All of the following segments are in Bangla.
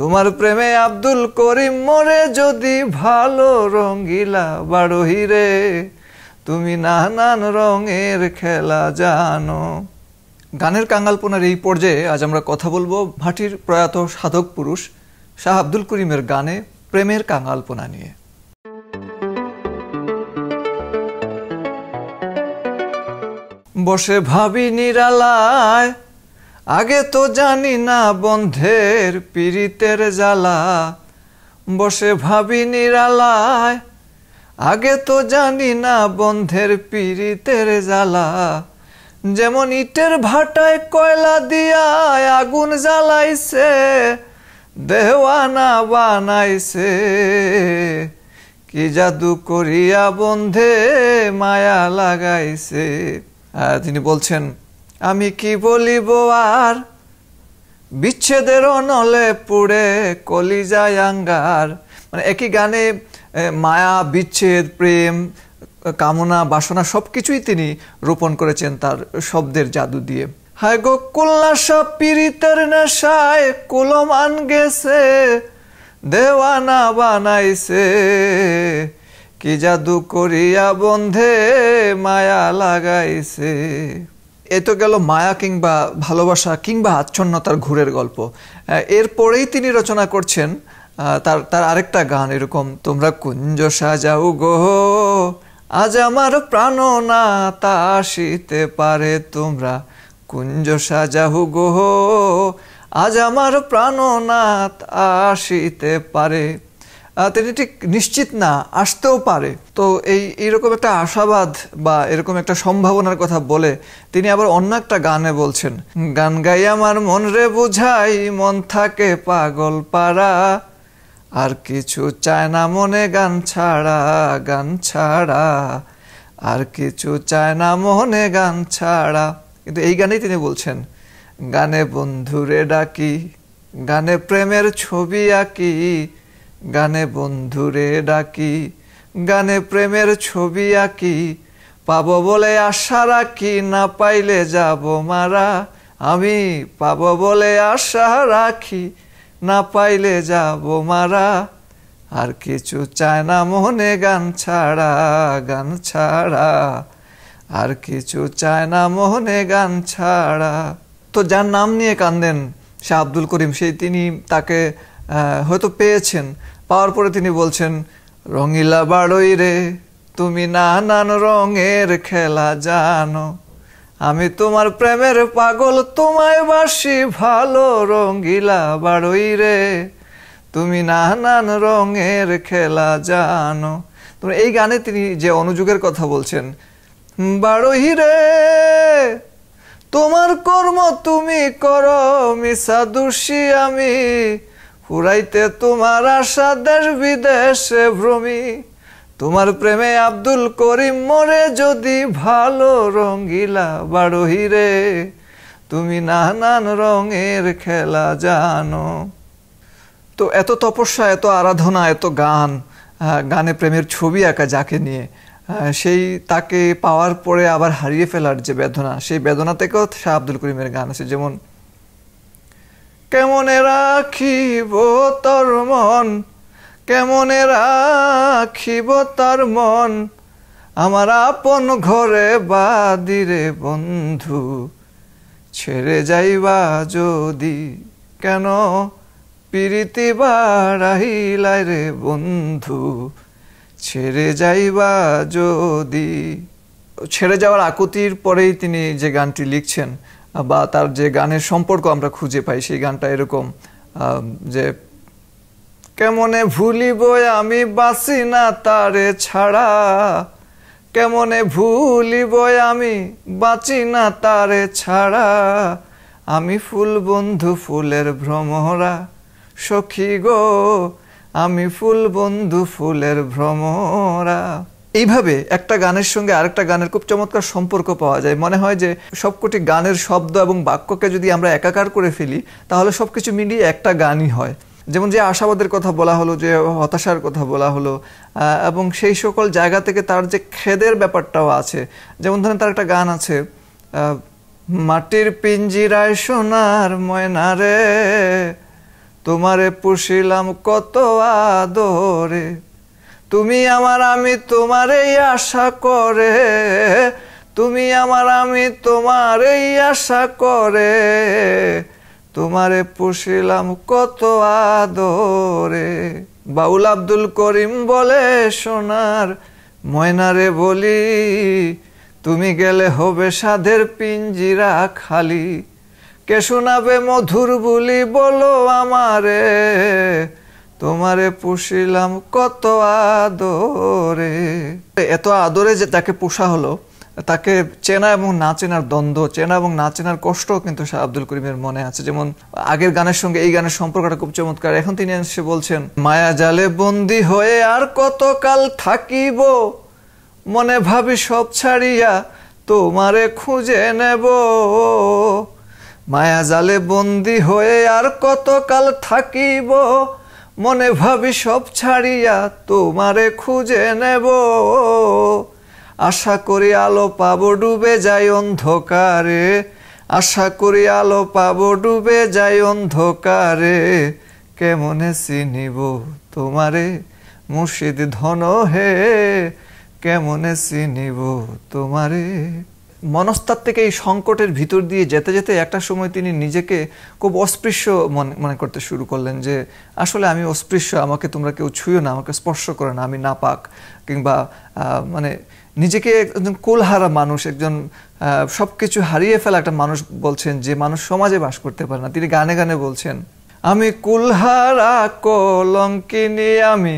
তোমার প্রেমে আব্দুল করিম মরে যদি ভালো রঙ্গিলা বাড়হি রে তুমি নানান রঙের খেলা জানো গানের কাঙ্গালপনার এই পর্যায়ে আজ আমরা কথা বলবো ভাটির প্রয়াত সাধক পুরুষ শাহ আব্দুল করিমের গানে প্রেমের কাঙ্গালপনা নিয়ে বসে ভাবি নিরালায় আগে তো জানি না বন্ধের পীড়িতের জ্বালা বসে ভাবি নিরালায় আগে তো জানি না বন্ধের পীড়িতের জ্বালা যেমন ইটের ভাটায় কয়লা দিয়ায় আগুন জ্বালাইছে দেওয়ানা বানাইছে কি জাদু করিয়া বন্ধে মায়া লাগাইছে হ্যাঁ, তিনি বলছেন আমি কি বলিব আর বিচ্ছেদের নলে পুড়ে যায় আঙ্গার মানে একই গানে মায়া বিচ্ছেদ প্রেম কামনা বাসনা সব কিছুই তিনি রোপণ করেছেন তার শব্দের জাদু দিয়ে হায় গো কুল্লাসা পীড়িতের নেশায় কুলম আন গেছে দেওয়ানা বানাইছে কি জাদু করিয়া বন্ধে মায়া লাগাইছে এ তো গেল মায়া কিংবা ভালোবাসা কিংবা আচ্ছন্নতার ঘুরের গল্প এরপরেই তিনি রচনা করছেন তার তার আরেকটা গান এরকম তোমরা কুঞ্জ সাজাও গো আজ আমার প্রাণ না তা আসিতে পারে তোমরা কুঞ্জ সাজাহু গো আজ আমার না আসিতে পারে তিনি ঠিক নিশ্চিত না আসতেও পারে তো এই এইরকম একটা আশাবাদ বা এরকম একটা সম্ভাবনার কথা বলে তিনি আবার অন্য একটা গানে বলছেন গান গাই আমার মন রে বুঝাই মন থাকে পাগল পাড়া আর কিছু চায় না মনে গান ছাড়া গান ছাড়া আর কিছু চায় না মনে গান ছাড়া কিন্তু এই গানেই তিনি বলছেন গানে বন্ধুরে ডাকি গানে প্রেমের ছবি আঁকি গানে বন্ধুরে ডাকি গানে প্রেমের ছবি আঁকি পাব বলে আশা রাখি না পাইলে যাব মারা আমি পাব বলে আশা রাখি না পাইলে যাব মারা আর কিছু চায় না মনে গান ছাড়া গান ছাড়া আর কিছু চায় না মোহনে গান ছাড়া তো যার নাম নিয়ে কান্দেন সে আব্দুল করিম সেই তিনি তাকে হয়তো পেয়েছেন পাওয়ার পরে তিনি বলছেন রঙিলা বাড়ই রে তুমি নানান রঙের খেলা জানো আমি তোমার প্রেমের পাগল তোমায় বাসি ভালো রঙিলা বাড়ই রে তুমি নানান রঙের খেলা জানো তোমার এই গানে তিনি যে অনুযোগের কথা বলছেন বাড়ই রে তোমার কর্ম তুমি করো মিশা দোষী আমি ফুরাইতে তোমার আশা দেশ বিদেশে ভ্রমি তোমার প্রেমে আব্দুল করিম মরে যদি ভালো রঙ্গিলা বাড়হি রে তুমি নানান রঙের খেলা জানো তো এত তপস্যা এত আরাধনা এত গান গানে প্রেমের ছবি আঁকা যাকে নিয়ে সেই তাকে পাওয়ার পরে আবার হারিয়ে ফেলার যে বেদনা সেই বেদনা থেকেও শাহ আব্দুল করিমের গান আছে যেমন কেমনে রাখিব তর মন কেমনে রাখিব তার মন আমার আপন ঘরে বাদিরে বন্ধু ছেড়ে যাইবা যদি কেন পিরিতি বাড়াইলাই রে বন্ধু ছেড়ে যাইবা যদি ছেড়ে যাওয়ার আকুতির পরেই তিনি যে গানটি লিখছেন বা তার যে গানের সম্পর্ক আমরা খুঁজে পাই সেই গানটা এরকম যে কেমনে ভুলিব আমি বাসি না তারে ছাড়া কেমনে ভুলিব আমি বাঁচি না তারে ছাড়া আমি ফুল বন্ধু ফুলের ভ্রমরা সখী গো আমি ফুল বন্ধু ফুলের ভ্রমরা এইভাবে একটা গানের সঙ্গে আরেকটা গানের খুব চমৎকার সম্পর্ক পাওয়া যায় মনে হয় যে সবকটি গানের শব্দ এবং বাক্যকে যদি আমরা একাকার করে ফেলি তাহলে সব কিছু মিলিয়ে একটা গানই হয় যেমন যে আশাবাদের কথা বলা হলো যে হতাশার কথা বলা হলো এবং সেই সকল জায়গা থেকে তার যে খেদের ব্যাপারটাও আছে যেমন ধরেন তার একটা গান আছে মাটির পিঞ্জিরায় সোনার ময়না রে তোমারে পুষিলাম কত আদরে তুমি আমার আমি তোমারই আশা করে তুমি আমার আমি তোমারই আশা করে তোমারে পুষিলাম কত আদরে বাউল আব্দুল করিম বলে সোনার ময়নারে বলি তুমি গেলে হবে সাধের পিঞ্জিরা খালি কে শোনাবে মধুর বলি বলো আমারে তোমারে পুষিলাম কত আদরে এত আদরে যে তাকে পোষা হলো তাকে চেনা এবং না চেনার দ্বন্দ্ব চেনা এবং না চেনার কষ্ট কিন্তু শাহ আব্দুল করিমের মনে আছে যেমন আগের গানের সঙ্গে এই গানের সম্পর্কটা খুব চমৎকার এখন তিনি এসে বলছেন মায়া জালে বন্দি হয়ে আর কতকাল থাকিব মনে ভাবি সব ছাড়িয়া তোমারে খুঁজে নেব মায়া জালে বন্দি হয়ে আর কতকাল থাকিব মনে ভাবি সব ছাড়িয়া তোমারে খুঁজে নেব আশা করি আলো পাবো ডুবে যাই অন্ধকারে আশা করি আলো পাবো ডুবে যাই অন্ধকারে কেমনে চিনিব তোমারে মুর্শিদ ধন হে কেমনে চিনিব তোমারে মনস্তাত্ত্বিক এই সংকটের ভিতর দিয়ে যেতে যেতে একটা সময় তিনি নিজেকে খুব অস্পৃশ্য মনে করতে শুরু করলেন যে আসলে আমি অস্পৃশ্য আমাকে তোমরা কেউ ছুঁয়ো না আমাকে স্পর্শ করে না আমি নাপাক কিংবা মানে নিজেকে একজন কোলহারা মানুষ একজন সব কিছু হারিয়ে ফেলা একটা মানুষ বলছেন যে মানুষ সমাজে বাস করতে পারে না তিনি গানে গানে বলছেন আমি কুলহারা কলঙ্কিনী আমি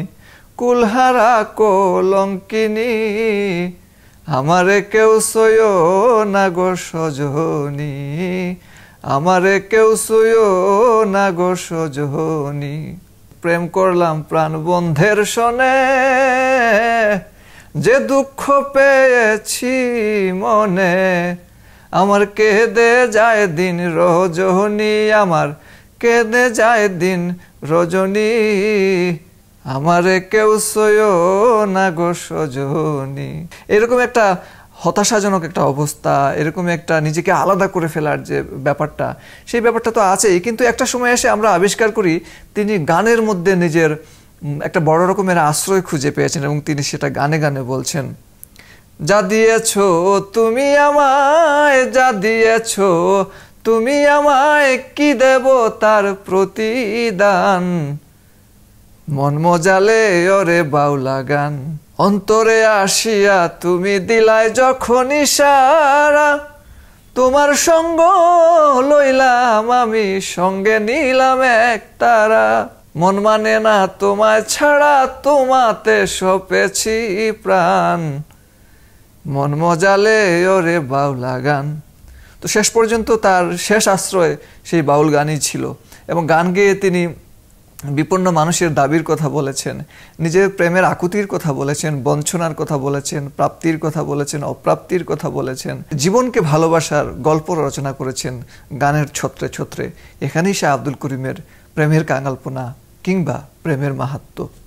কুলহারা কলঙ্কিনী আমারে কেউ সয়ো না গো সজনি আমারে কেউ সয়ো না গো সজনি প্রেম করলাম প্রাণ বন্ধের সনে যে দুঃখ পেয়েছি মনে আমার কেঁদে যায় দিন রজনী আমার কেঁদে যায় দিন রজনী আমারে কেউ সয়ো না গো সজনি এরকম একটা হতাশাজনক একটা অবস্থা এরকম একটা নিজেকে আলাদা করে ফেলার যে ব্যাপারটা সেই ব্যাপারটা তো আছেই কিন্তু একটা সময় এসে আমরা আবিষ্কার করি তিনি গানের মধ্যে নিজের একটা বড় রকমের আশ্রয় খুঁজে পেয়েছেন এবং তিনি সেটা গানে গানে বলছেন যা দিয়েছ তুমি আমায় যা দিয়েছ তুমি আমায় কি দেব তার প্রতিদান মন মজালে ওরে বাউলা গান অন্তরে আসিয়া তুমি দিলাই যখন ইশারা তোমার সঙ্গ লইলাম আমি সঙ্গে নিলাম এক তারা মন মানে না তোমায় ছাড়া তোমাতে সপেছি প্রাণ মন মজালে ওরে বাউলা গান তো শেষ পর্যন্ত তার শেষ আশ্রয় সেই বাউল গানই ছিল এবং গান গেয়ে তিনি বিপন্ন মানুষের দাবির কথা বলেছেন নিজের প্রেমের আকুতির কথা বলেছেন বঞ্চনার কথা বলেছেন প্রাপ্তির কথা বলেছেন অপ্রাপ্তির কথা বলেছেন জীবনকে ভালোবাসার গল্প রচনা করেছেন গানের ছত্রে ছত্রে এখানেই শাহ আব্দুল করিমের প্রেমের কাঙালপনা কিংবা প্রেমের মাহাত্ম্য